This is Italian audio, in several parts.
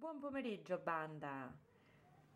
Buon pomeriggio banda!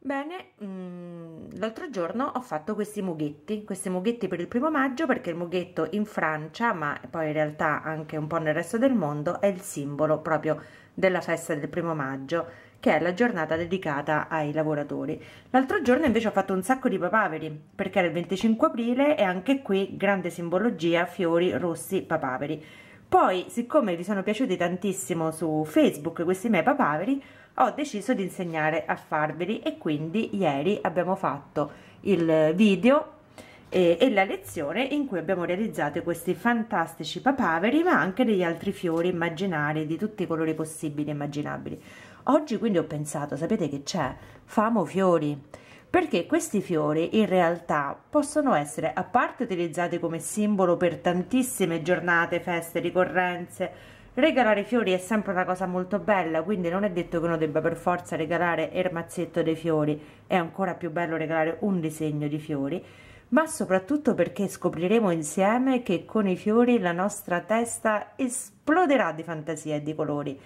Bene, mh, mm, l'altro giorno ho fatto questi mughetti, questi mughetti per il primo maggio perché il mughetto in Francia, ma poi in realtà anche un po' nel resto del mondo, è il simbolo proprio della festa del primo maggio, che è la giornata dedicata ai lavoratori. L'altro giorno invece ho fatto un sacco di papaveri perché era il 25 aprile e anche qui grande simbologia, fiori rossi, papaveri. Poi, siccome vi sono piaciuti tantissimo su Facebook questi miei papaveri, ho deciso di insegnare a farveli e quindi ieri abbiamo fatto il video e, e, la lezione in cui abbiamo realizzato questi fantastici papaveri ma anche degli altri fiori immaginari di tutti i colori possibili e immaginabili oggi quindi ho pensato sapete che c'è famo fiori perché questi fiori in realtà possono essere a parte utilizzati come simbolo per tantissime giornate, feste, ricorrenze, Regalare i fiori è sempre una cosa molto bella, quindi non è detto che uno debba per forza regalare il mazzetto dei fiori, è ancora più bello regalare un disegno di fiori, ma soprattutto perché scopriremo insieme che con i fiori la nostra testa esploderà di fantasia e di colori.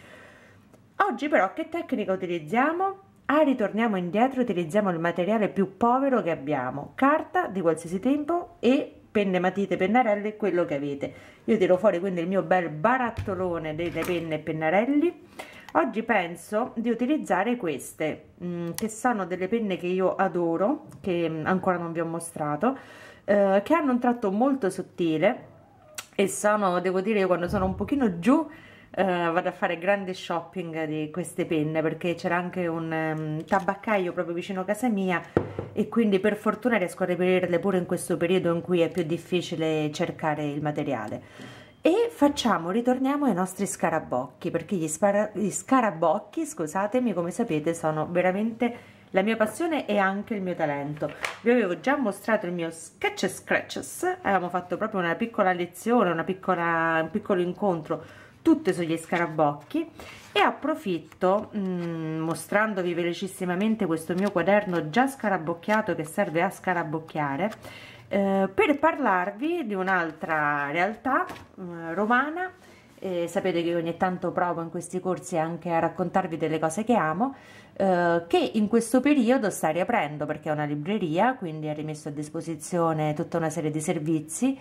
Oggi però che tecnica utilizziamo? Ah, ritorniamo indietro, utilizziamo il materiale più povero che abbiamo, carta di qualsiasi tempo e penne, matite, pennarelli, quello che avete. Io tiro fuori quindi il mio bel barattolone delle penne e pennarelli. Oggi penso di utilizzare queste, mm, che sono delle penne che io adoro, che mm, ancora non vi ho mostrato, eh, che hanno un tratto molto sottile e sono, devo dire, quando sono un pochino giù eh, vado a fare grande shopping di queste penne perché c'era anche un um, tabaccaio proprio vicino a casa mia e quindi per fortuna riesco a reperirle pure in questo periodo in cui è più difficile cercare il materiale e facciamo, ritorniamo ai nostri scarabocchi perché gli, gli, scarabocchi, scusatemi, come sapete sono veramente la mia passione e anche il mio talento vi avevo già mostrato il mio sketch scratches avevamo fatto proprio una piccola lezione una piccola, un piccolo incontro tutte sugli scarabocchi e approfitto mh, mm, mostrandovi velocissimamente questo mio quaderno già scarabocchiato che serve a scarabocchiare eh, per parlarvi di un'altra realtà mh, mm, romana eh, sapete che ogni tanto provo in questi corsi anche a raccontarvi delle cose che amo, eh, che in questo periodo sta riaprendo perché è una libreria, quindi ha rimesso a disposizione tutta una serie di servizi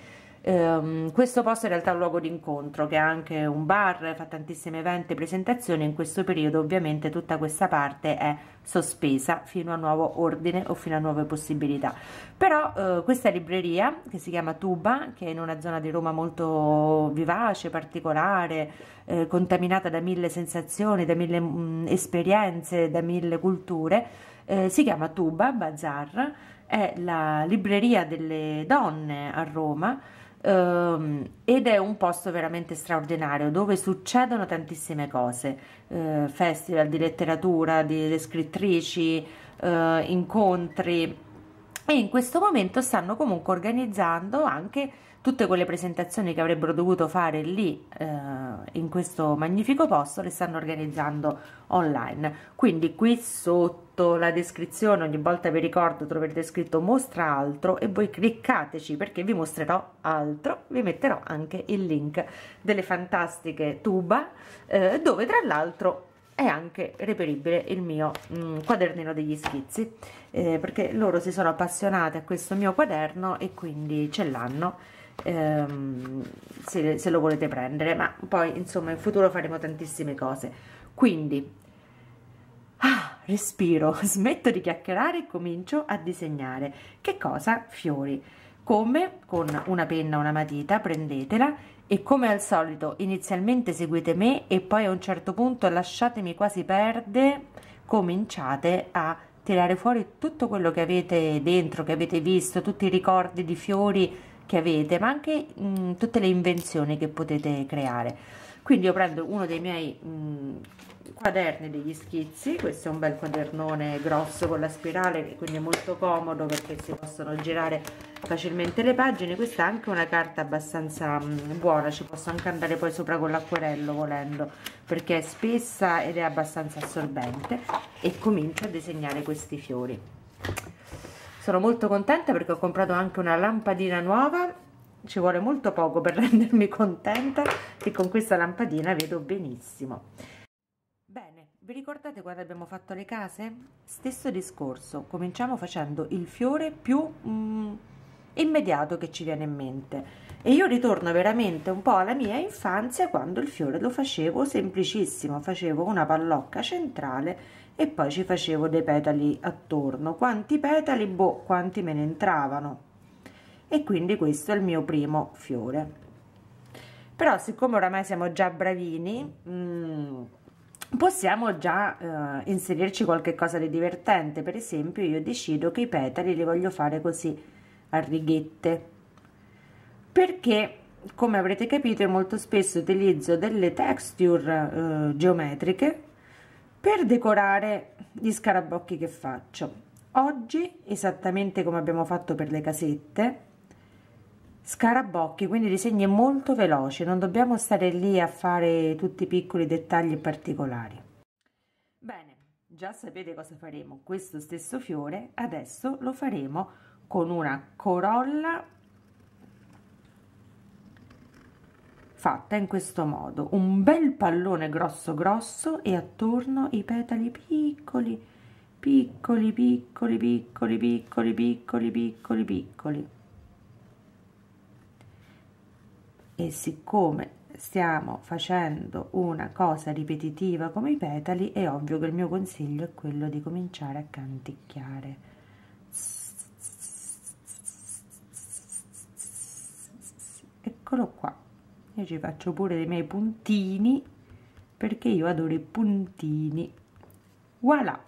ehm, questo posto in realtà è un luogo d'incontro che è anche un bar fa tantissimi eventi e presentazioni in questo periodo ovviamente tutta questa parte è sospesa fino a nuovo ordine o fino a nuove possibilità però eh, questa libreria che si chiama Tuba che è in una zona di Roma molto vivace particolare eh, contaminata da mille sensazioni da mille mh, mm, esperienze da mille culture eh, si chiama Tuba Bazar è la libreria delle donne a Roma ehm, ed è un posto veramente straordinario dove succedono tantissime cose, eh, festival di letteratura, di, di scrittrici, eh, incontri e in questo momento stanno comunque organizzando anche tutte quelle presentazioni che avrebbero dovuto fare lì eh, in questo magnifico posto le stanno organizzando online quindi qui sotto la descrizione ogni volta vi ricordo troverete scritto mostra altro e voi cliccateci perché vi mostrerò altro vi metterò anche il link delle fantastiche tuba eh, dove tra l'altro è anche reperibile il mio mh, mm, quadernino degli schizzi eh, perché loro si sono appassionate a questo mio quaderno e quindi ce l'hanno ehm, se, se lo volete prendere ma poi insomma in futuro faremo tantissime cose quindi ah, respiro smetto di chiacchierare e comincio a disegnare che cosa fiori come con una penna o una matita prendetela e come al solito inizialmente seguite me e poi a un certo punto lasciatemi quasi perdere cominciate a tirare fuori tutto quello che avete dentro che avete visto tutti i ricordi di fiori che avete, ma anche mh, mm, tutte le invenzioni che potete creare. Quindi io prendo uno dei miei mh, mm, quaderni degli schizzi, questo è un bel quadernone grosso con la spirale, quindi è molto comodo perché si possono girare facilmente le pagine, questa è anche una carta abbastanza mh, mm, buona, ci posso anche andare poi sopra con l'acquerello volendo, perché è spessa ed è abbastanza assorbente e comincio a disegnare questi fiori sono molto contenta perché ho comprato anche una lampadina nuova ci vuole molto poco per rendermi contenta e con questa lampadina vedo benissimo bene vi ricordate quando abbiamo fatto le case? stesso discorso cominciamo facendo il fiore più mm, immediato che ci viene in mente. E io ritorno veramente un po' alla mia infanzia quando il fiore lo facevo semplicissimo, facevo una pallocca centrale e poi ci facevo dei petali attorno. Quanti petali? Boh, quanti me ne entravano. E quindi questo è il mio primo fiore. Però siccome oramai siamo già bravini, mm, possiamo già eh, inserirci qualche cosa di divertente. Per esempio io decido che i petali li voglio fare così a righette perché come avrete capito molto spesso utilizzo delle texture eh, geometriche per decorare gli scarabocchi che faccio oggi esattamente come abbiamo fatto per le casette scarabocchi quindi disegni molto veloci non dobbiamo stare lì a fare tutti i piccoli dettagli particolari bene già sapete cosa faremo questo stesso fiore adesso lo faremo con una corolla fatta in questo modo un bel pallone grosso grosso e attorno i petali piccoli piccoli piccoli piccoli piccoli piccoli piccoli piccoli e siccome stiamo facendo una cosa ripetitiva come i petali è ovvio che il mio consiglio è quello di cominciare a canticchiare eccolo qua io ci faccio pure dei miei puntini perché io adoro i puntini voilà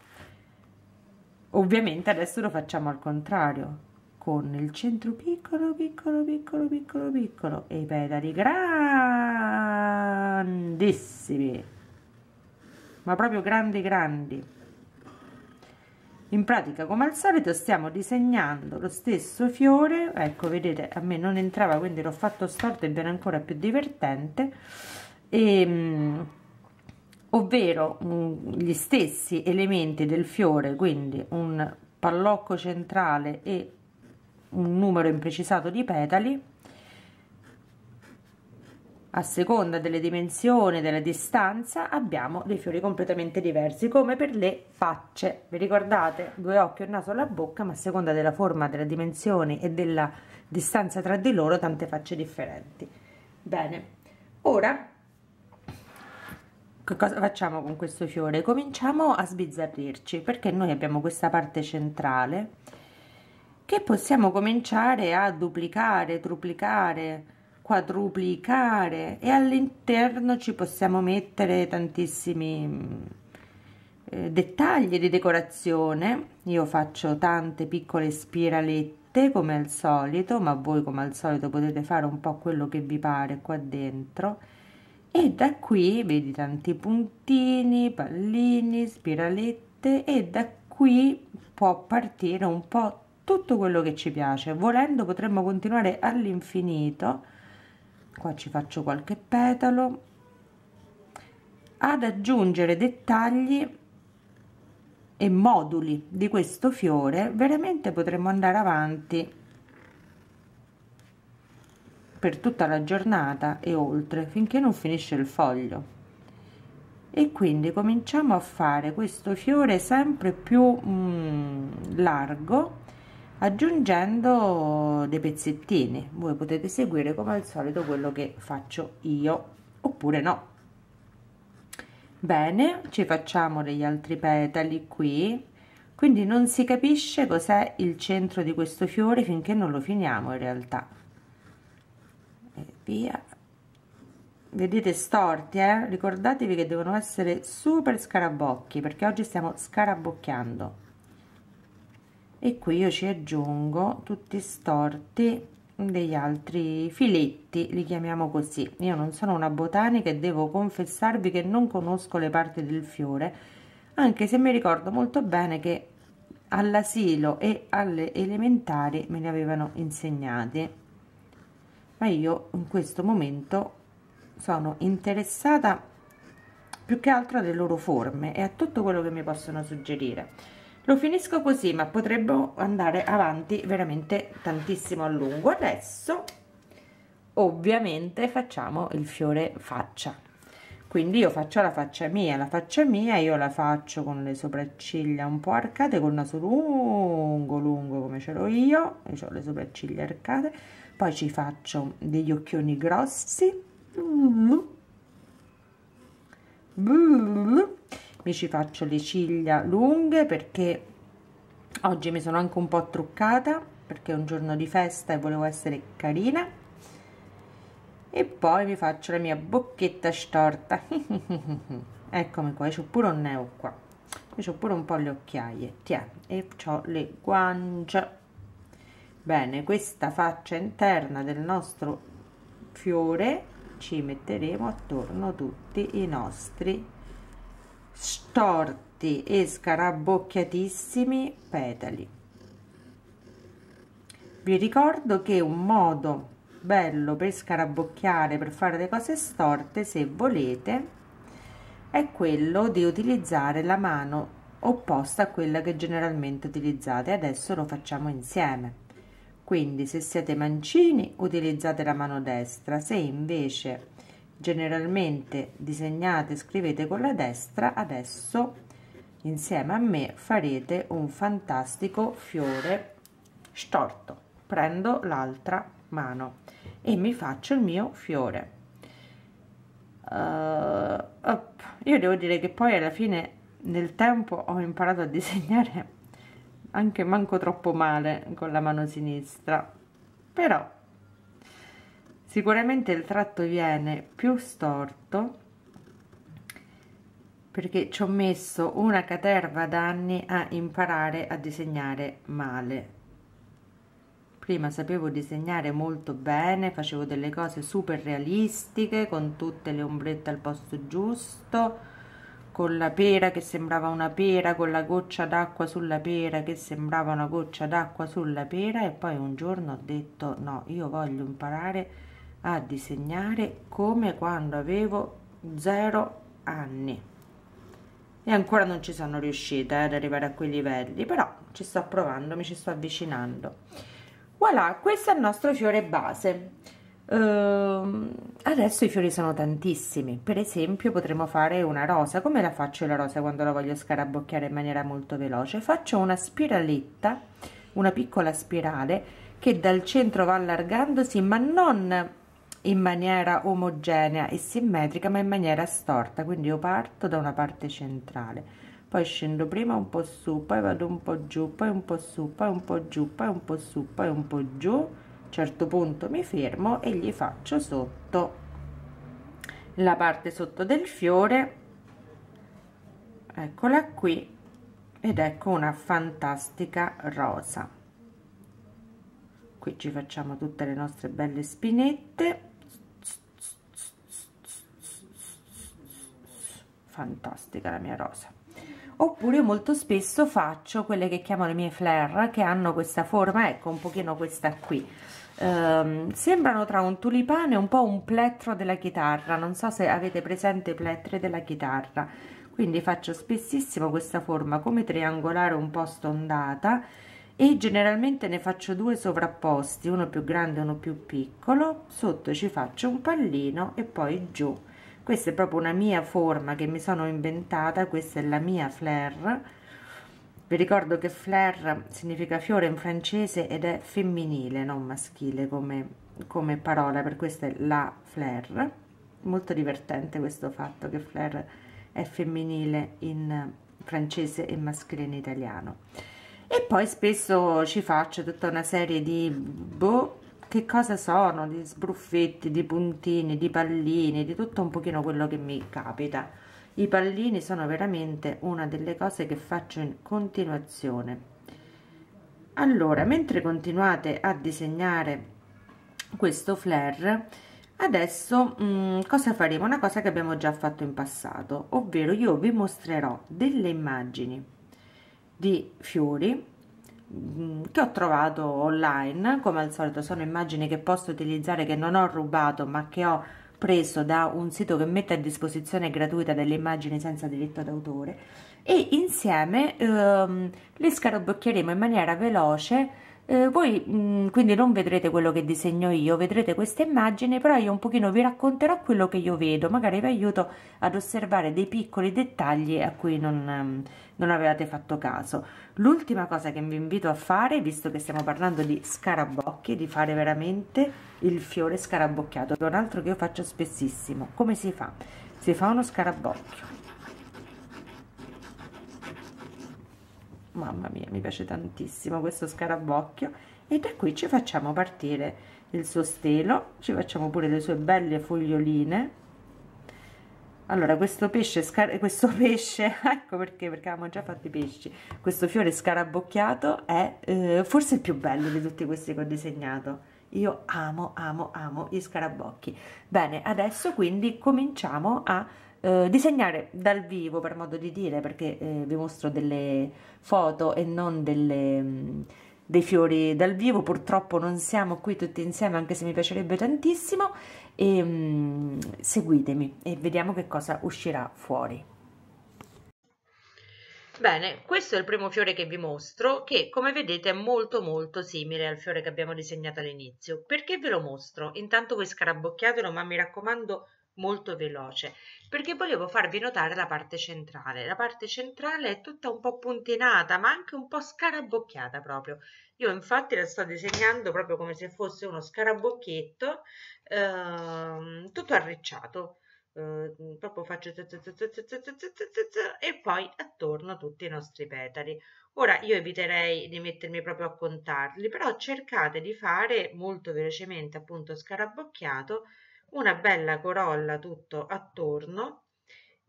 ovviamente adesso lo facciamo al contrario con il centro piccolo piccolo piccolo piccolo piccolo e i pedali grandissimi ma proprio grandi grandi in pratica come al solito stiamo disegnando lo stesso fiore ecco vedete a me non entrava quindi l'ho fatto storto e viene ancora più divertente e, ehm, ovvero mm, gli stessi elementi del fiore quindi un pallocco centrale e un numero imprecisato di petali a seconda delle dimensioni della distanza abbiamo dei fiori completamente diversi come per le facce vi ricordate due occhi e un naso alla bocca ma a seconda della forma delle dimensioni e della distanza tra di loro tante facce differenti bene ora che cosa facciamo con questo fiore cominciamo a sbizzarrirci perché noi abbiamo questa parte centrale che possiamo cominciare a duplicare triplicare quadruplicare e all'interno ci possiamo mettere tantissimi eh, dettagli di decorazione io faccio tante piccole spiralette come al solito ma voi come al solito potete fare un po' quello che vi pare qua dentro e da qui vedi tanti puntini pallini spiralette e da qui può partire un po' tutto quello che ci piace volendo potremmo continuare all'infinito qua ci faccio qualche petalo ad aggiungere dettagli e moduli di questo fiore veramente potremmo andare avanti per tutta la giornata e oltre finché non finisce il foglio e quindi cominciamo a fare questo fiore sempre più mm, largo aggiungendo dei pezzettini voi potete seguire come al solito quello che faccio io oppure no bene ci facciamo degli altri petali qui quindi non si capisce cos'è il centro di questo fiore finché non lo finiamo in realtà e via vedete storti eh? ricordatevi che devono essere super scarabocchi perché oggi stiamo scarabocchiando e qui io ci aggiungo tutti storti degli altri filetti li chiamiamo così io non sono una botanica e devo confessarvi che non conosco le parti del fiore anche se mi ricordo molto bene che all'asilo e alle elementari me li avevano insegnati ma io in questo momento sono interessata più che altro alle loro forme e a tutto quello che mi possono suggerire lo finisco così ma potremmo andare avanti veramente tantissimo a lungo adesso ovviamente facciamo il fiore faccia quindi io faccio la faccia mia la faccia mia io la faccio con le sopracciglia un po' arcate col naso lungo lungo come ce l'ho io io ho le sopracciglia arcate poi ci faccio degli occhioni grossi mi ci faccio le ciglia lunghe perché oggi mi sono anche un po' truccata perché è un giorno di festa e volevo essere carina e poi mi faccio la mia bocchetta storta eccomi qua, c'ho pure un neo qua e c'ho pure un po' le occhiaie Tiè, e ho le guance bene, questa faccia interna del nostro fiore ci metteremo attorno tutti i nostri storti e scarabocchiatissimi petali vi ricordo che un modo bello per scarabocchiare per fare le cose storte se volete è quello di utilizzare la mano opposta a quella che generalmente utilizzate adesso lo facciamo insieme quindi se siete mancini utilizzate la mano destra se invece generalmente disegnate e scrivete con la destra adesso insieme a me farete un fantastico fiore storto prendo l'altra mano e mi faccio il mio fiore uh, io devo dire che poi alla fine nel tempo ho imparato a disegnare anche manco troppo male con la mano sinistra però sicuramente il tratto viene più storto perché ci ho messo una caterva d'anni a imparare a disegnare male prima sapevo disegnare molto bene facevo delle cose super realistiche con tutte le ombrette al posto giusto con la pera che sembrava una pera con la goccia d'acqua sulla pera che sembrava una goccia d'acqua sulla pera e poi un giorno ho detto no io voglio imparare a a disegnare come quando avevo 0 anni e ancora non ci sono riuscita eh, ad arrivare a quei livelli però ci sto provando mi ci sto avvicinando voilà questo è il nostro fiore base Uh, adesso i fiori sono tantissimi per esempio potremmo fare una rosa come la faccio la rosa quando la voglio scarabocchiare in maniera molto veloce faccio una spiraletta una piccola spirale che dal centro va allargandosi ma non in maniera omogenea e simmetrica ma in maniera storta quindi io parto da una parte centrale poi scendo prima un po' su poi vado un po' giù poi un po' su poi un po' giù poi un po' su poi un po' giù a un certo punto mi fermo e gli faccio sotto la parte sotto del fiore eccola qui ed ecco una fantastica rosa qui ci facciamo tutte le nostre belle spinette fantastica la mia rosa oppure molto spesso faccio quelle che chiamo le mie flare che hanno questa forma ecco un pochino questa qui ehm, sembrano tra un tulipano e un po' un plettro della chitarra non so se avete presente i plettre della chitarra quindi faccio spessissimo questa forma come triangolare un po' stondata e generalmente ne faccio due sovrapposti uno più grande e uno più piccolo sotto ci faccio un pallino e poi giù questa è proprio una mia forma che mi sono inventata questa è la mia flair vi ricordo che flair significa fiore in francese ed è femminile non maschile come, come parola per questa è la flair molto divertente questo fatto che flair è femminile in francese e maschile in italiano e poi spesso ci faccio tutta una serie di boh che cosa sono di sbruffetti di puntini di pallini di tutto un pochino quello che mi capita i pallini sono veramente una delle cose che faccio in continuazione allora mentre continuate a disegnare questo flare adesso mh, mm, cosa faremo una cosa che abbiamo già fatto in passato ovvero io vi mostrerò delle immagini di fiori Mm, che ho trovato online come al solito sono immagini che posso utilizzare che non ho rubato ma che ho preso da un sito che mette a disposizione gratuita delle immagini senza diritto d'autore e insieme ehm, le scarabocchieremo in maniera veloce eh, voi mh, mm, quindi non vedrete quello che disegno io, vedrete questa immagine, però io un pochino vi racconterò quello che io vedo, magari vi aiuto ad osservare dei piccoli dettagli a cui non, ehm, non avevate fatto caso. L'ultima cosa che vi invito a fare, visto che stiamo parlando di scarabocchi, di fare veramente il fiore scarabocchiato, che è un altro che io faccio spessissimo. Come si fa? Si fa uno scarabocchio mamma mia mi piace tantissimo questo scarabocchio e da qui ci facciamo partire il suo stelo ci facciamo pure le sue belle foglioline allora questo pesce questo pesce ecco perché perché avevamo già fatto i pesci questo fiore scarabocchiato è eh, forse il più bello di tutti questi che ho disegnato io amo amo amo gli scarabocchi bene adesso quindi cominciamo a eh, disegnare dal vivo per modo di dire perché eh, vi mostro delle foto e non delle, mh, mm, dei fiori dal vivo purtroppo non siamo qui tutti insieme anche se mi piacerebbe tantissimo e mh, mm, seguitemi e vediamo che cosa uscirà fuori Bene, questo è il primo fiore che vi mostro che come vedete è molto molto simile al fiore che abbiamo disegnato all'inizio. Perché ve lo mostro? Intanto voi scarabocchiatelo ma mi raccomando molto veloce perché volevo farvi notare la parte centrale. La parte centrale è tutta un po' puntinata, ma anche un po' scarabocchiata proprio. Io infatti la sto disegnando proprio come se fosse uno scarabocchietto ehm, tutto arricciato. Eh, proprio faccio e poi attorno tutti i nostri petali. Ora io eviterei di mettermi proprio a contarli, però cercate di fare molto velocemente appunto scarabocchiato una bella corolla tutto attorno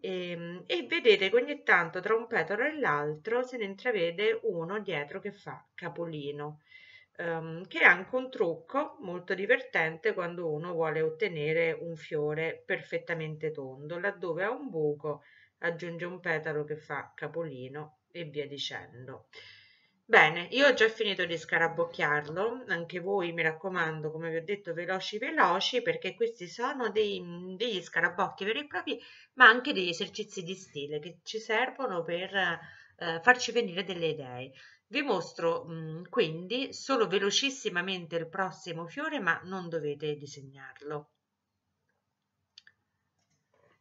e, ehm, e, vedete che ogni tanto tra un petalo e l'altro se ne intravede uno dietro che fa capolino um, che è anche un trucco molto divertente quando uno vuole ottenere un fiore perfettamente tondo laddove ha un buco aggiunge un petalo che fa capolino e via dicendo Bene, io ho già finito di scarabocchiarlo, anche voi mi raccomando, come vi ho detto, veloci veloci, perché questi sono dei, degli scarabocchi veri e propri, ma anche degli esercizi di stile che ci servono per eh, farci venire delle idee. Vi mostro mh, mm, quindi solo velocissimamente il prossimo fiore, ma non dovete disegnarlo.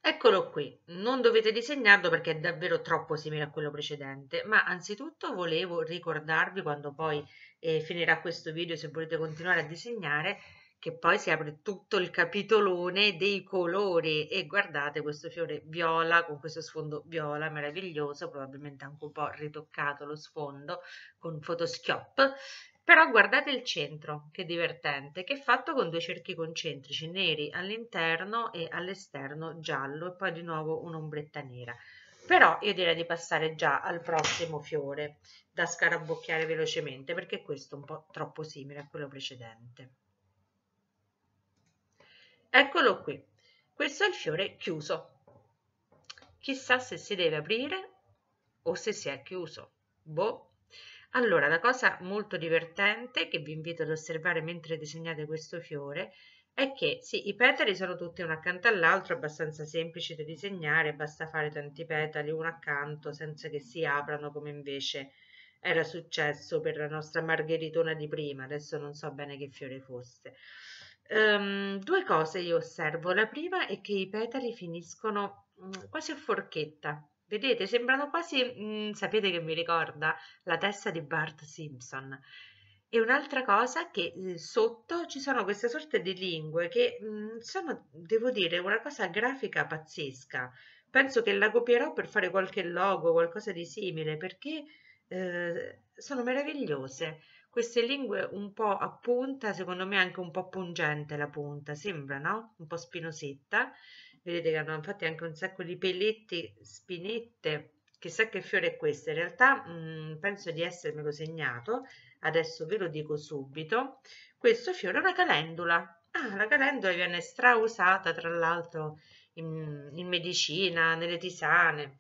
Eccolo qui, non dovete disegnarlo perché è davvero troppo simile a quello precedente, ma anzitutto volevo ricordarvi quando poi eh, finirà questo video, se volete continuare a disegnare, che poi si apre tutto il capitolone dei colori e guardate questo fiore viola con questo sfondo viola meraviglioso, probabilmente anche un po' ritoccato lo sfondo con Photoshop però guardate il centro, che divertente, che è fatto con due cerchi concentrici neri all'interno e all'esterno giallo e poi di nuovo un'ombretta nera. Però io direi di passare già al prossimo fiore da scarabocchiare velocemente perché questo è un po' troppo simile a quello precedente. Eccolo qui, questo è il fiore chiuso. Chissà se si deve aprire o se si è chiuso. Boh, allora, la cosa molto divertente che vi invito ad osservare mentre disegnate questo fiore è che sì, i petali sono tutti uno accanto all'altro, abbastanza semplici da disegnare, basta fare tanti petali uno accanto senza che si aprano come invece era successo per la nostra margheritona di prima, adesso non so bene che fiore fosse. Um, due cose io osservo, la prima è che i petali finiscono mm, quasi a forchetta, Vedete, sembrano quasi, mh, mm, sapete che mi ricorda, la testa di Bart Simpson. E un'altra cosa che eh, sotto ci sono queste sorte di lingue che mh, mm, sono, devo dire, una cosa grafica pazzesca. Penso che la copierò per fare qualche logo, qualcosa di simile, perché eh, sono meravigliose. Queste lingue un po' a punta, secondo me anche un po' pungente la punta, sembra, no? Un po' spinosetta vedete che hanno fatto anche un sacco di pelletti, spinette, chissà che fiore è questo, in realtà mh, mm, penso di essermelo segnato, adesso ve lo dico subito, questo fiore è una calendula, ah, la calendula viene strausata tra l'altro in, in medicina, nelle tisane,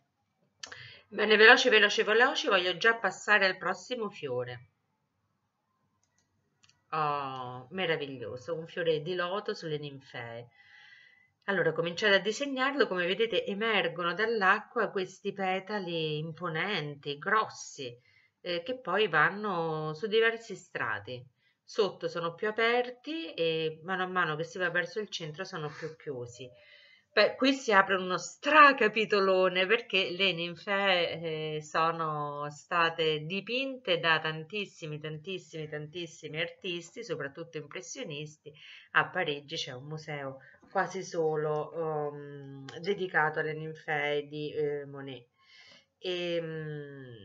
Bene, veloce, veloce, veloce, voglio già passare al prossimo fiore. Oh, meraviglioso, un fiore di loto sulle ninfee. Allora cominciate a disegnarlo, come vedete emergono dall'acqua questi petali imponenti, grossi, eh, che poi vanno su diversi strati. Sotto sono più aperti e mano a mano che si va verso il centro sono più chiusi. Beh, qui si apre uno stracapitolone perché le ninfe eh, sono state dipinte da tantissimi, tantissimi, tantissimi artisti, soprattutto impressionisti. A Parigi c'è un museo quasi solo um, dedicato alle ninfee di eh, Monet. E, um,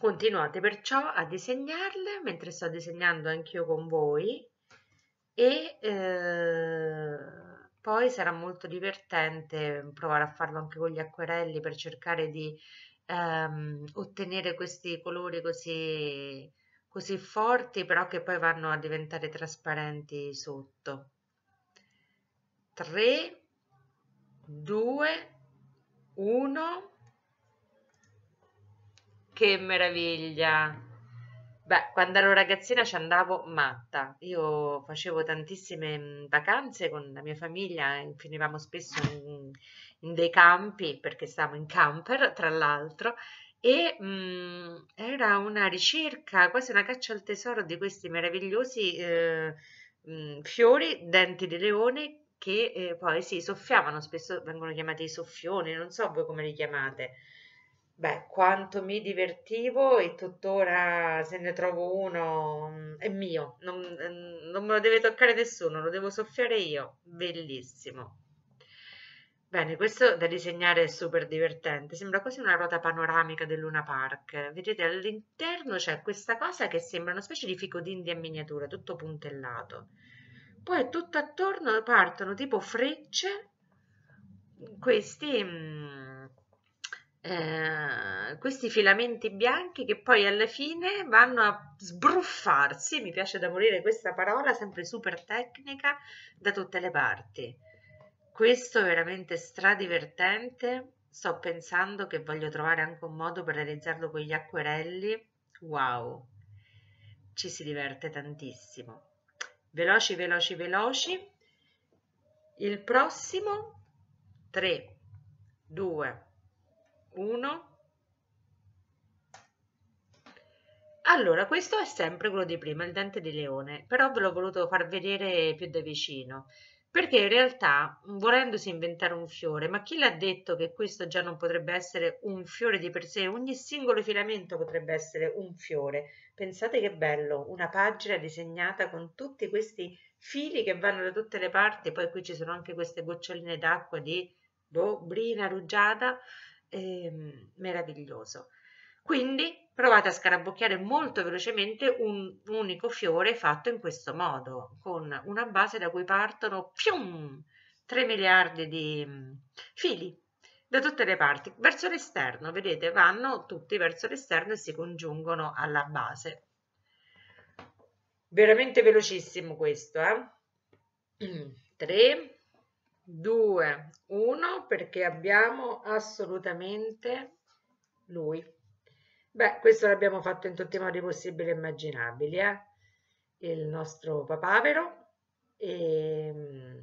continuate perciò a disegnarle mentre sto disegnando anch'io con voi e eh, poi sarà molto divertente provare a farlo anche con gli acquerelli per cercare di ehm, ottenere questi colori così, così forti però che poi vanno a diventare trasparenti sotto. 3, 2, 1. Che meraviglia! Beh, quando ero ragazzina ci andavo matta. Io facevo tantissime mm, vacanze con la mia famiglia, eh, finivamo spesso in, in dei campi perché stavamo in camper, tra l'altro, e mh, mm, era una ricerca, quasi una caccia al tesoro di questi meravigliosi eh, mh, mm, fiori, denti di leone, che eh, poi si soffiavano, spesso vengono chiamati soffioni, non so voi come li chiamate. Beh, quanto mi divertivo e tuttora se ne trovo uno mm, è mio, non, mm, non me lo deve toccare nessuno, lo devo soffiare io, bellissimo. Bene, questo da disegnare è super divertente, sembra quasi una ruota panoramica del Luna Park. Vedete, all'interno c'è questa cosa che sembra una specie di fico d'India in miniatura, tutto puntellato poi tutt'attorno partono tipo frecce questi, mm, eh, questi filamenti bianchi che poi alla fine vanno a sbruffarsi, mi piace da morire questa parola, sempre super tecnica, da tutte le parti. Questo è veramente stradivertente, sto pensando che voglio trovare anche un modo per realizzarlo con gli acquerelli, wow, ci si diverte tantissimo veloci, veloci, veloci. Il prossimo 3, 2, 1. Allora, questo è sempre quello di prima, il dente di leone, però ve l'ho voluto far vedere più da vicino perché in realtà volendosi inventare un fiore, ma chi l'ha detto che questo già non potrebbe essere un fiore di per sé? Ogni singolo filamento potrebbe essere un fiore. Pensate che bello, una pagina disegnata con tutti questi fili che vanno da tutte le parti, poi qui ci sono anche queste goccioline d'acqua di boh, brina rugiada, ehm, meraviglioso. Quindi provate a scarabocchiare molto velocemente un unico fiore fatto in questo modo, con una base da cui partono pium, 3 miliardi di mm, fili da tutte le parti. Verso l'esterno, vedete, vanno tutti verso l'esterno e si congiungono alla base. Veramente velocissimo questo, eh? 3, 2, 1, perché abbiamo assolutamente lui. Beh, questo l'abbiamo fatto in tutti i modi possibili e immaginabili, eh? Il nostro papavero, ehm,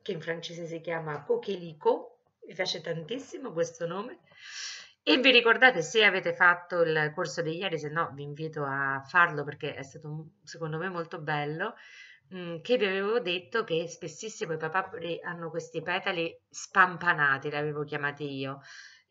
che in francese si chiama Coquelico, mi piace tantissimo questo nome. E vi ricordate se avete fatto il corso di ieri, se no vi invito a farlo perché è stato secondo me molto bello, mm, che vi avevo detto che spessissimo i papaveri hanno questi petali spampanati, li avevo chiamati io,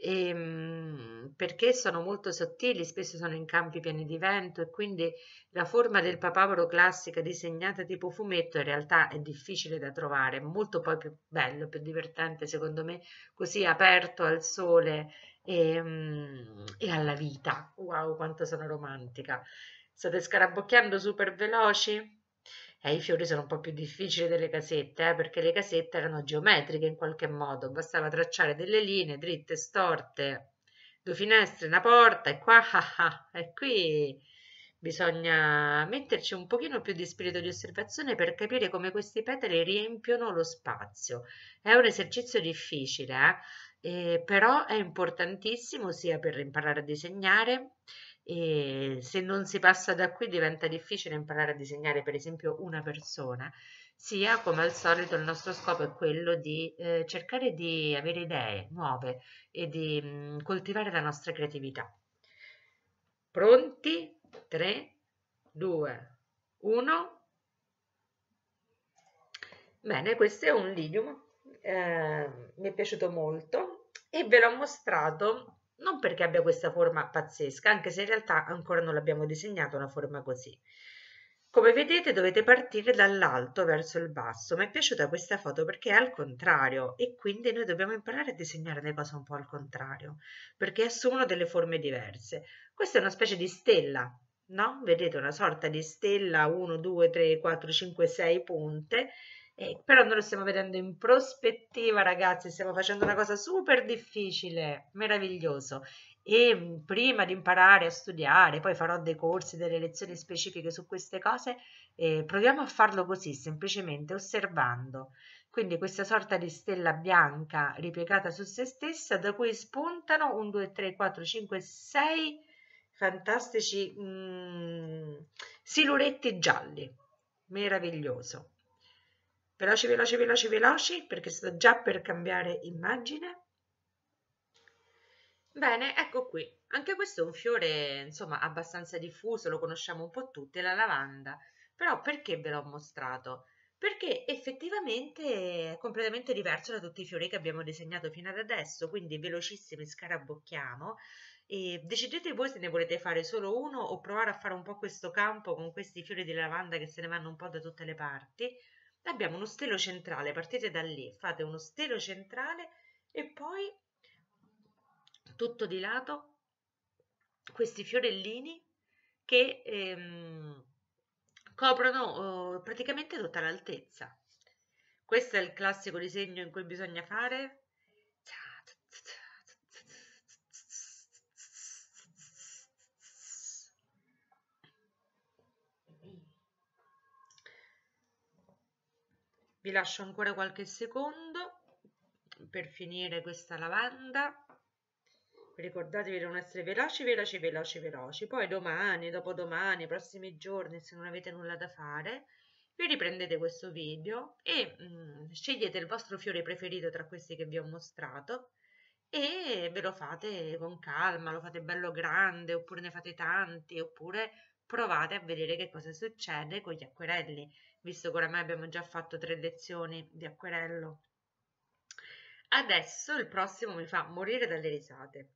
e, ehm, perché sono molto sottili, spesso sono in campi pieni di vento e quindi la forma del papavero classica disegnata tipo fumetto in realtà è difficile da trovare, è molto poi più bello, più divertente secondo me, così aperto al sole e, ehm, e alla vita. Wow, quanto sono romantica! State scarabocchiando super veloci? eh, i fiori sono un po' più difficili delle casette, eh, perché le casette erano geometriche in qualche modo, bastava tracciare delle linee dritte, storte, due finestre, una porta e qua, ah, ah, e qui bisogna metterci un pochino più di spirito di osservazione per capire come questi petali riempiono lo spazio. È un esercizio difficile, eh? Eh, però è importantissimo sia per imparare a disegnare e se non si passa da qui diventa difficile imparare a disegnare per esempio una persona, sia come al solito il nostro scopo è quello di eh, cercare di avere idee nuove e di mh, mm, coltivare la nostra creatività. Pronti? 3, 2, 1. Bene, questo è un Lidium, eh, mi è piaciuto molto e ve l'ho mostrato non perché abbia questa forma pazzesca, anche se in realtà ancora non l'abbiamo disegnata una forma così. Come vedete dovete partire dall'alto verso il basso, mi è piaciuta questa foto perché è al contrario e quindi noi dobbiamo imparare a disegnare le cose un po' al contrario, perché assumono delle forme diverse. Questa è una specie di stella, no? Vedete una sorta di stella 1, 2, 3, 4, 5, 6 punte eh, però noi lo stiamo vedendo in prospettiva, ragazzi, stiamo facendo una cosa super difficile, meraviglioso. E mm, prima di imparare a studiare, poi farò dei corsi, delle lezioni specifiche su queste cose, eh, proviamo a farlo così, semplicemente osservando. Quindi questa sorta di stella bianca ripiegata su se stessa, da cui spuntano 1, 2, 3, 4, 5, 6 fantastici mh, mm, siluretti gialli. Meraviglioso veloci, veloci, veloci, veloci, perché sto già per cambiare immagine. Bene, ecco qui. Anche questo è un fiore, insomma, abbastanza diffuso, lo conosciamo un po' tutti, la lavanda. Però perché ve l'ho mostrato? Perché effettivamente è completamente diverso da tutti i fiori che abbiamo disegnato fino ad adesso, quindi velocissimi scarabocchiamo e decidete voi se ne volete fare solo uno o provare a fare un po' questo campo con questi fiori di lavanda che se ne vanno un po' da tutte le parti abbiamo uno stelo centrale, partite da lì, fate uno stelo centrale e poi tutto di lato questi fiorellini che ehm, coprono eh, praticamente tutta l'altezza. Questo è il classico disegno in cui bisogna fare vi lascio ancora qualche secondo per finire questa lavanda ricordatevi di essere veloci veloci veloci veloci poi domani dopodomani prossimi giorni se non avete nulla da fare vi riprendete questo video e mh, mm, scegliete il vostro fiore preferito tra questi che vi ho mostrato e ve lo fate con calma, lo fate bello grande oppure ne fate tanti oppure provate a vedere che cosa succede con gli acquerelli visto che oramai abbiamo già fatto tre lezioni di acquerello. Adesso il prossimo mi fa morire dalle risate.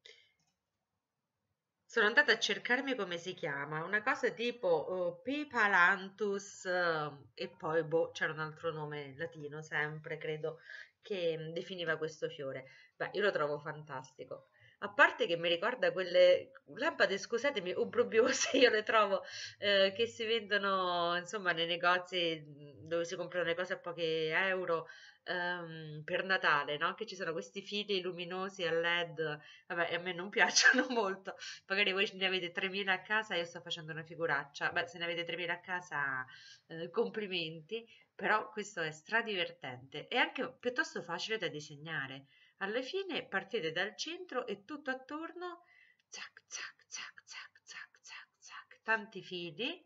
Sono andata a cercarmi come si chiama, una cosa tipo uh, oh, Pipalantus uh, eh, e poi boh, c'era un altro nome latino sempre, credo, che definiva questo fiore. Beh, io lo trovo fantastico a parte che mi ricorda quelle lampade, scusatemi, obbrobiose, io le trovo, eh, che si vendono insomma nei negozi dove si comprano le cose a pochi euro ehm, per Natale, no? che ci sono questi fili luminosi a LED, vabbè a me non piacciono molto, magari voi ne avete 3.000 a casa, io sto facendo una figuraccia, beh se ne avete 3.000 a casa eh, complimenti, però questo è stradivertente e anche piuttosto facile da disegnare alla fine partite dal centro e tutto attorno, zac, zac, zac, zac, zac, zac, zac, tanti fili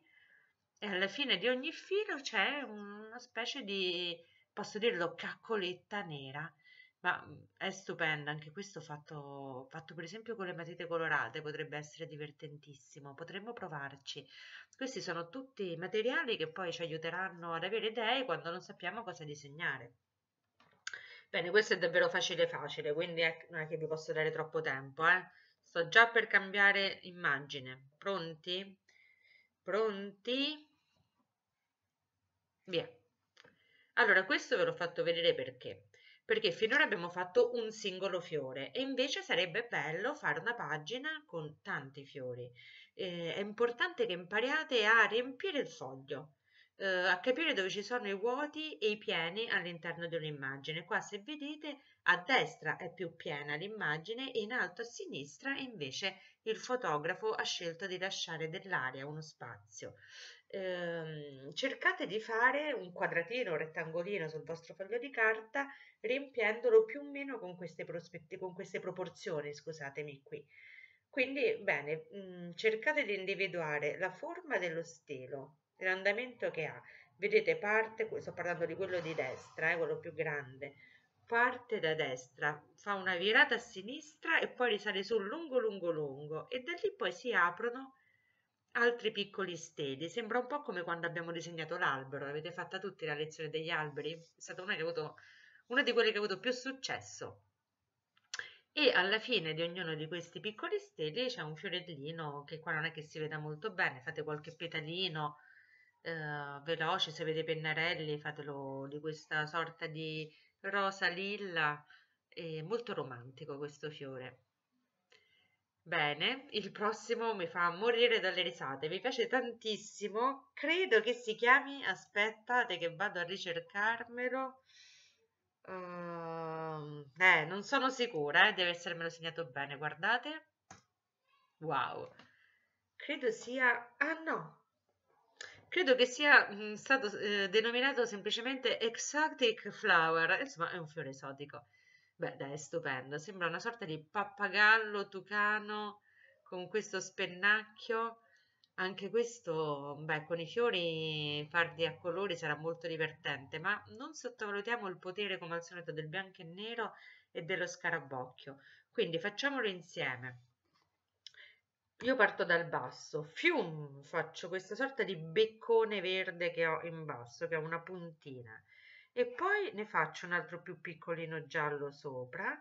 e alla fine di ogni filo c'è una specie di, posso dirlo, caccoletta nera. Ma mm, è stupendo anche questo fatto, fatto, per esempio con le matite colorate potrebbe essere divertentissimo, potremmo provarci. Questi sono tutti materiali che poi ci aiuteranno ad avere idee quando non sappiamo cosa disegnare. Bene, questo è davvero facile facile, quindi non è che vi posso dare troppo tempo, eh. Sto già per cambiare immagine. Pronti? Pronti? Via. Allora, questo ve l'ho fatto vedere perché. Perché finora abbiamo fatto un singolo fiore e invece sarebbe bello fare una pagina con tanti fiori. Eh, è importante che impariate a riempire il foglio eh, a capire dove ci sono i vuoti e i pieni all'interno di un'immagine. Qua se vedete a destra è più piena l'immagine e in alto a sinistra invece il fotografo ha scelto di lasciare dell'aria, uno spazio. Eh, cercate di fare un quadratino, un rettangolino sul vostro foglio di carta riempiendolo più o meno con queste, con queste proporzioni, scusatemi qui. Quindi, bene, mh, mm, cercate di individuare la forma dello stelo, l'andamento che ha. Vedete, parte, sto parlando di quello di destra, eh, quello più grande, parte da destra, fa una virata a sinistra e poi risale su lungo, lungo, lungo e da lì poi si aprono altri piccoli steli. Sembra un po' come quando abbiamo disegnato l'albero, l'avete fatta tutti la lezione degli alberi? È stato uno, avuto, uno di quelle che ha avuto più successo. E alla fine di ognuno di questi piccoli steli c'è un fiorellino che qua non è che si veda molto bene, fate qualche petalino, eh, veloci, se avete pennarelli fatelo di questa sorta di rosa lilla, è molto romantico questo fiore. Bene, il prossimo mi fa morire dalle risate, mi piace tantissimo, credo che si chiami, aspettate che vado a ricercarmelo, uh, eh, non sono sicura, eh, deve essermelo segnato bene, guardate, wow, credo sia, ah no, Credo che sia mh, mhmm, stato eh, denominato semplicemente Exotic Flower, insomma è un fiore esotico. Beh, dai, è stupendo, sembra una sorta di pappagallo tucano con questo spennacchio. Anche questo, beh, con i fiori farli a colori sarà molto divertente, ma non sottovalutiamo il potere, come al solito, del bianco e nero e dello scarabocchio. Quindi facciamolo insieme io parto dal basso, fium, faccio questa sorta di beccone verde che ho in basso, che è una puntina, e poi ne faccio un altro più piccolino giallo sopra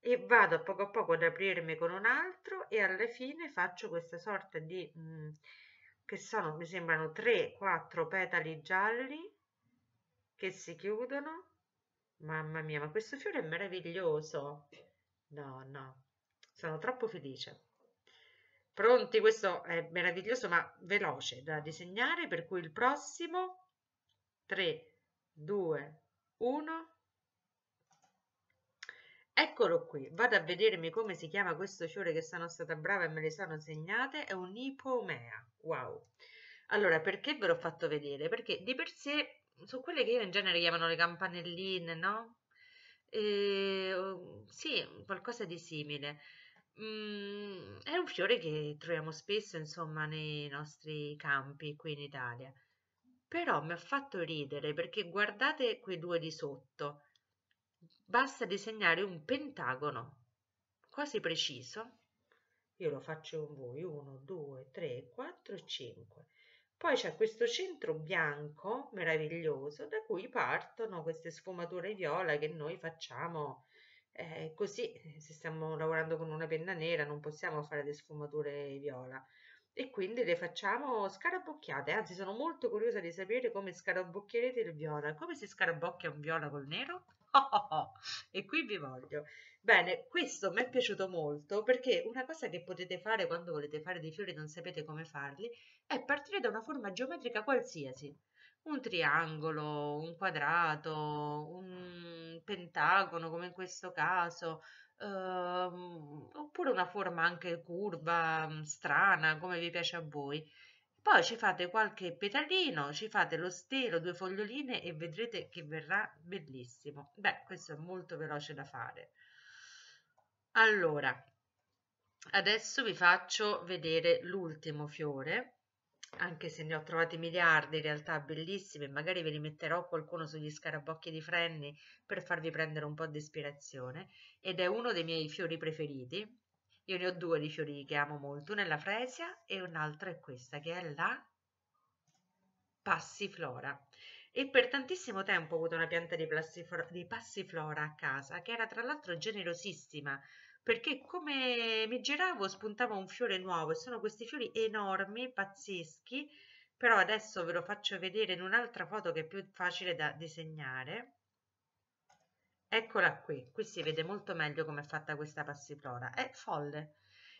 e vado a poco a poco ad aprirmi con un altro e alla fine faccio questa sorta di, mh, mm, che sono, mi sembrano 3-4 petali gialli che si chiudono. Mamma mia, ma questo fiore è meraviglioso! No, no, sono troppo felice pronti, questo è meraviglioso ma veloce da disegnare, per cui il prossimo 3, 2, 1. Eccolo qui, vado a vedermi come si chiama questo fiore che sono stata brava e me le sono segnate, è un ipomea, wow. Allora, perché ve l'ho fatto vedere? Perché di per sé sono quelle che io in genere chiamano le campanelline, no? Eh, sì, qualcosa di simile. Mhmm, è un fiore che troviamo spesso, insomma, nei nostri campi qui in Italia. Però mi ha fatto ridere perché guardate quei due di sotto. Basta disegnare un pentagono quasi preciso. Io lo faccio con voi: 1, 2, 3, 4, 5. Poi c'è questo centro bianco meraviglioso da cui partono queste sfumature viola che noi facciamo eh, così, eh, se stiamo lavorando con una penna nera, non possiamo fare le sfumature viola e quindi le facciamo scarabocchiate. Anzi, sono molto curiosa di sapere come scarabocchierete il viola. Come si scarabocchia un viola col nero? Oh oh oh. E qui vi voglio. Bene, questo mi è piaciuto molto perché una cosa che potete fare quando volete fare dei fiori e non sapete come farli è partire da una forma geometrica qualsiasi un triangolo, un quadrato, un pentagono come in questo caso, ehm, oppure una forma anche curva, mm, strana, come vi piace a voi. Poi ci fate qualche petalino, ci fate lo stelo, due foglioline e vedrete che verrà bellissimo. Beh, questo è molto veloce da fare. Allora, adesso vi faccio vedere l'ultimo fiore anche se ne ho trovati miliardi in realtà bellissime, magari ve li metterò qualcuno sugli scarabocchi di Frenny per farvi prendere un po' di ispirazione, ed è uno dei miei fiori preferiti. Io ne ho due di fiori che amo molto, una è la fresia e un'altra è questa, che è la passiflora. E per tantissimo tempo ho avuto una pianta di, di passiflora a casa, che era tra l'altro generosissima, perché come mi giravo spuntava un fiore nuovo e sono questi fiori enormi, pazzeschi, però adesso ve lo faccio vedere in un'altra foto che è più facile da disegnare. Eccola qui, qui si vede molto meglio come è fatta questa passiflora, è folle,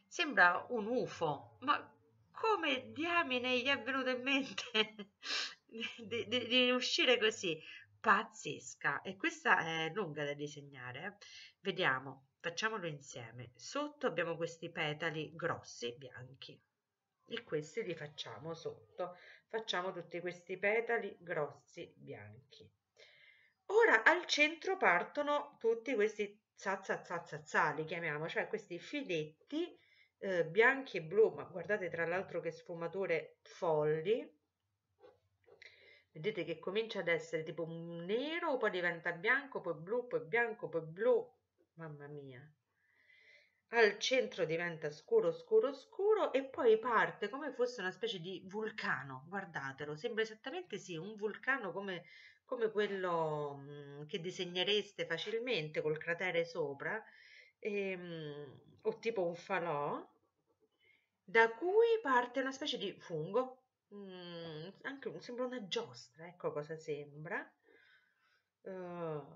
sembra un ufo, ma come diamine gli è venuto in mente di, di, di uscire così? Pazzesca, e questa è lunga da disegnare, eh. vediamo facciamolo insieme sotto abbiamo questi petali grossi bianchi e questi li facciamo sotto facciamo tutti questi petali grossi bianchi ora al centro partono tutti questi za li chiamiamo cioè questi filetti eh, bianchi e blu ma guardate tra l'altro che sfumature folli vedete che comincia ad essere tipo nero poi diventa bianco poi blu poi bianco poi blu Mamma mia. Al centro diventa scuro, scuro, scuro e poi parte come fosse una specie di vulcano. Guardatelo, sembra esattamente sì, un vulcano come, come quello mm, che disegnereste facilmente col cratere sopra, e, ehm, o tipo un falò, da cui parte una specie di fungo, mh, mm, anche, sembra una giostra, ecco cosa sembra. Uh,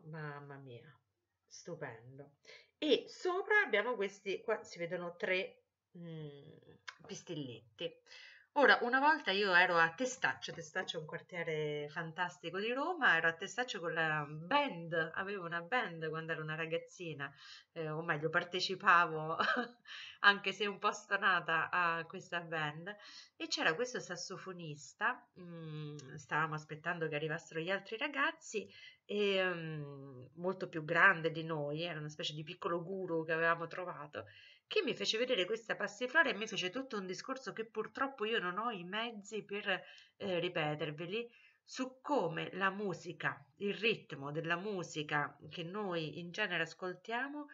mamma mia stupendo. E sopra abbiamo questi, qua si vedono tre mh, mm, pistilletti. Ora, una volta io ero a Testaccio, Testaccio è un quartiere fantastico di Roma, ero a Testaccio con la band, avevo una band quando ero una ragazzina, eh, o meglio partecipavo, anche se un po' stonata, a questa band, e c'era questo sassofonista, mh, mm, stavamo aspettando che arrivassero gli altri ragazzi, e, mh, mm, molto più grande di noi, era una specie di piccolo guru che avevamo trovato, che mi fece vedere questa passiflora e mi fece tutto un discorso che purtroppo io non ho i mezzi per eh, ripeterveli su come la musica, il ritmo della musica che noi in genere ascoltiamo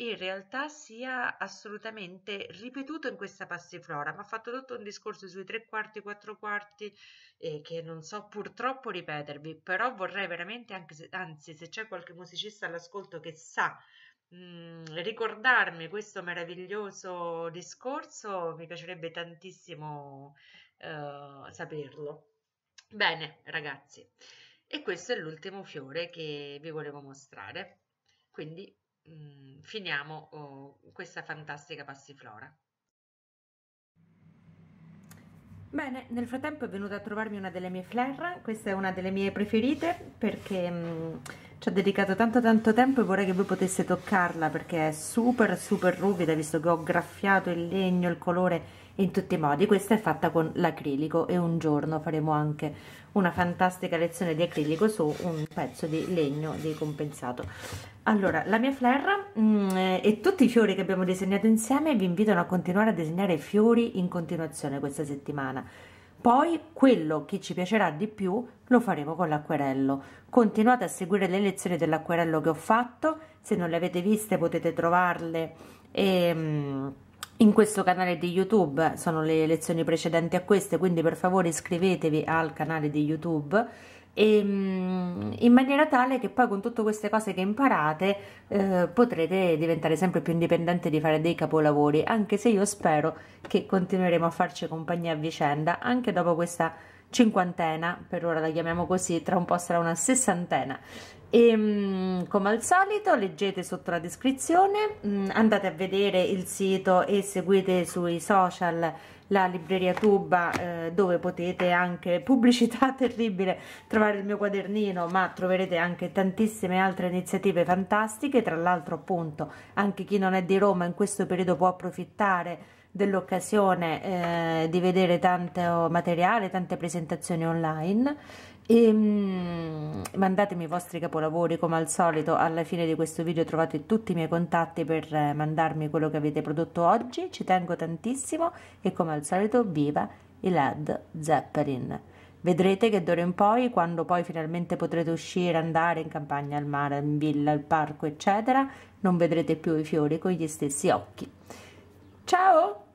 in realtà sia assolutamente ripetuto in questa passiflora, ma ha fatto tutto un discorso sui tre quarti, quattro quarti, eh, che non so purtroppo ripetervi, però vorrei veramente, anche se, anzi se c'è qualche musicista all'ascolto che sa Mm, ricordarmi questo meraviglioso discorso, mi piacerebbe tantissimo eh, saperlo. Bene, ragazzi, e questo è l'ultimo fiore che vi volevo mostrare. Quindi mh, mm, finiamo oh, questa fantastica passiflora. Bene, nel frattempo è venuta a trovarmi una delle mie flair, questa è una delle mie preferite perché mh, mm, ci ho dedicato tanto tanto tempo e vorrei che voi poteste toccarla perché è super super ruvida visto che ho graffiato il legno, il colore in tutti i modi. Questa è fatta con l'acrilico e un giorno faremo anche una fantastica lezione di acrilico su un pezzo di legno di compensato. Allora, la mia flair mh, mm, e tutti i fiori che abbiamo disegnato insieme vi invitano a continuare a disegnare fiori in continuazione questa settimana poi quello che ci piacerà di più lo faremo con l'acquerello. Continuate a seguire le lezioni dell'acquerello che ho fatto, se non le avete viste potete trovarle ehm, in questo canale di YouTube, sono le lezioni precedenti a queste, quindi per favore iscrivetevi al canale di YouTube e, ehm, in maniera tale che poi con tutte queste cose che imparate eh, potrete diventare sempre più indipendenti di fare dei capolavori, anche se io spero che continueremo a farci compagnia a vicenda anche dopo questa cinquantena, per ora la chiamiamo così, tra un po' sarà una sessantena. E, ehm, come al solito leggete sotto la descrizione, mm, andate a vedere il sito e seguite sui social la libreria Tuba eh, dove potete anche, pubblicità terribile, trovare il mio quadernino ma troverete anche tantissime altre iniziative fantastiche, tra l'altro appunto anche chi non è di Roma in questo periodo può approfittare dell'occasione eh, di vedere tanto oh, materiale, tante presentazioni online e ehm, mandatemi i vostri capolavori come al solito alla fine di questo video trovate tutti i miei contatti per eh, mandarmi quello che avete prodotto oggi ci tengo tantissimo e come al solito viva il led Zeppelin vedrete che d'ora in poi quando poi finalmente potrete uscire andare in campagna al mare in villa al parco eccetera non vedrete più i fiori con gli stessi occhi ciao